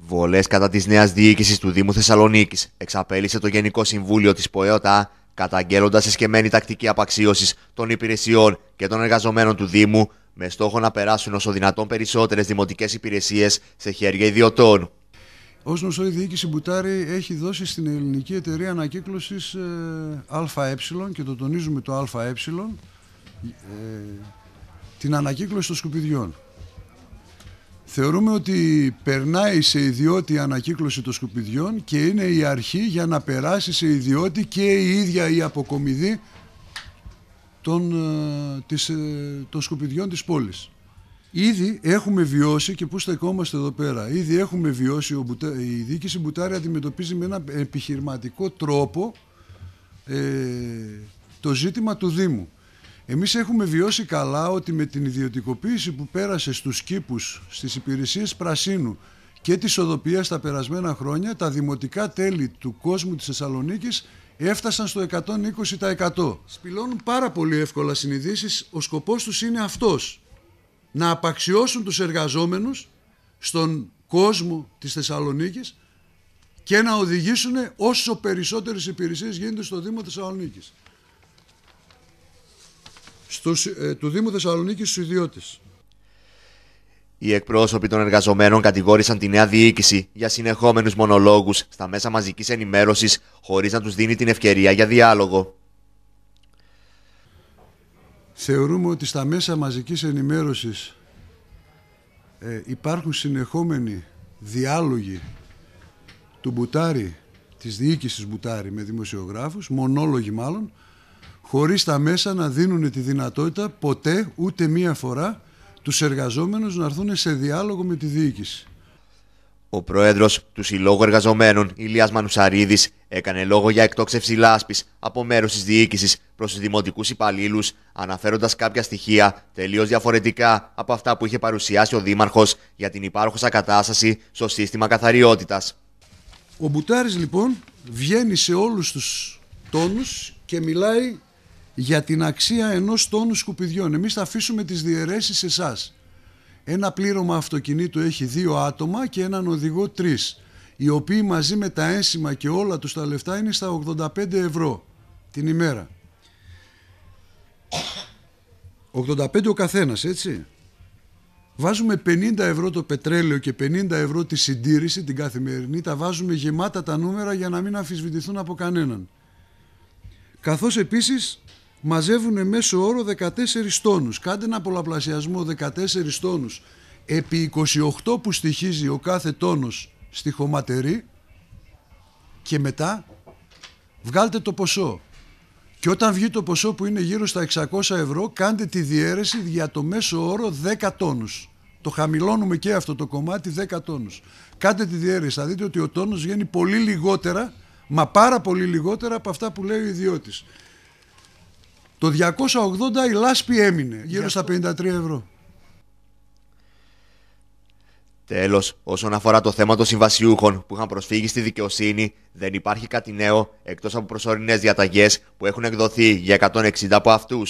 Βολές κατά της νέας διοίκησης του Δήμου Θεσσαλονίκης εξαπέλυσε το Γενικό Συμβούλιο της ΠΟΕΟΤΑ, καταγγέλλοντας εσκεμμένη τακτική απαξίωσης των υπηρεσιών και των εργαζομένων του Δήμου, με στόχο να περάσουν όσο δυνατόν περισσότερες δημοτικές υπηρεσίες σε χέρια ιδιωτών. Ως γνωστό, η διοίκηση Μπουτάρη έχει δώσει στην ελληνική εταιρεία ανακύκλωσης ε, ΑΕ και το τονίζουμε το ΑΕ ε, την ανακύκλωση των σκουπιδιών. Θεωρούμε ότι περνάει σε ιδιώτη ανακύκλωση των σκουπιδιών και είναι η αρχή για να περάσει σε ιδιώτη και η ίδια η αποκομιδή των, ε, της, ε, των σκουπιδιών της πόλης. Ήδη έχουμε βιώσει και πού στεκόμαστε εδώ πέρα. Ήδη έχουμε βιώσει, ο η διοίκηση Μπουτάρη αντιμετωπίζει με ένα επιχειρηματικό τρόπο ε, το ζήτημα του Δήμου. Εμείς έχουμε βιώσει καλά ότι με την ιδιωτικοποίηση που πέρασε στους κήπους, στις υπηρεσίες πρασίνου και της οδοπίας τα περασμένα χρόνια, τα δημοτικά τέλη του κόσμου της Θεσσαλονίκης έφτασαν στο 120%. Σπηλώνουν πάρα πολύ εύκολα συνειδήσεις, ο σκοπός τους είναι αυτός, να απαξιώσουν τους εργαζόμενους στον κόσμο της Θεσσαλονίκης και να οδηγήσουν όσο περισσότερες υπηρεσίες γίνονται στο Δήμο Θεσσαλονίκης. Ε, του Δήμου Θεσσαλονίκης στους ιδιώτες. Οι εκπρόσωποι των εργαζομένων κατηγόρησαν τη νέα διοίκηση για συνεχόμενους μονολόγους στα μέσα μαζικής ενημέρωσης, χωρίς να τους δίνει την ευκαιρία για διάλογο. Θεωρούμε ότι στα μέσα μαζικής ενημέρωσης ε, υπάρχουν συνεχόμενοι διάλογοι του Μπουτάρη, της διοίκησης Μπουτάρη με δημοσιογράφους, μονόλογοι μάλλον, χωρίς τα μέσα να δίνουν τη δυνατότητα ποτέ, ούτε μία φορά, τους εργαζόμενους να έρθουν σε διάλογο με τη διοίκηση. Ο πρόεδρος του Συλλόγου Εργαζομένων, Ηλίας Μανουσαρίδης, έκανε λόγο για εκτόξευση λάσπης από μέρους της διοίκησης προς τους δημοτικούς υπαλλήλους, αναφέροντας κάποια στοιχεία τελείως διαφορετικά από αυτά που είχε παρουσιάσει ο Δήμαρχος για την υπάρχουσα κατάσταση στο σύστημα καθαριότητας. Ο Μπουτάρης λοιπόν βγαίνει σε όλους τους τόνους και μιλάει για την αξία ενός τόνου σκουπιδιών. Εμείς θα αφήσουμε τις διαιρέσεις σε εσάς. Ένα πλήρωμα αυτοκινήτου έχει δύο άτομα και έναν οδηγό τρεις, οι οποίοι μαζί με τα ένσημα και όλα τους τα λεφτά είναι στα 85 ευρώ την ημέρα. 85 ο καθένας, έτσι. Βάζουμε 50 ευρώ το πετρέλαιο και 50 ευρώ τη συντήρηση την καθημερινή, τα βάζουμε γεμάτα τα νούμερα για να μην αμφισβητηθούν από κανέναν. Καθώς επίσης μαζεύουν μέσω όρο 14 τόνους. Κάντε ένα πολλαπλασιασμό 14 τόνους επί 28 που στοιχίζει ο κάθε τόνος στη χωματερή και μετά βγάλτε το ποσό. Και όταν βγει το ποσό που είναι γύρω στα 600 ευρώ, κάντε τη διαίρεση για το μέσο όρο 10 τόνους. Το χαμηλώνουμε και αυτό το κομμάτι 10 τόνους. Κάντε τη διαίρεση, θα δείτε ότι ο τόνος βγαίνει πολύ λιγότερα, μα πάρα πολύ λιγότερα από αυτά που λέει ο ιδιώτης. Το 280 η λάσπη έμεινε, γύρω στα 53 ευρώ. Τέλος, όσον αφορά το θέμα των συμβασιούχων που είχαν προσφύγει στη δικαιοσύνη, δεν υπάρχει κάτι νέο εκτός από προσωρινές διαταγές που έχουν εκδοθεί για 160 από αυτούς.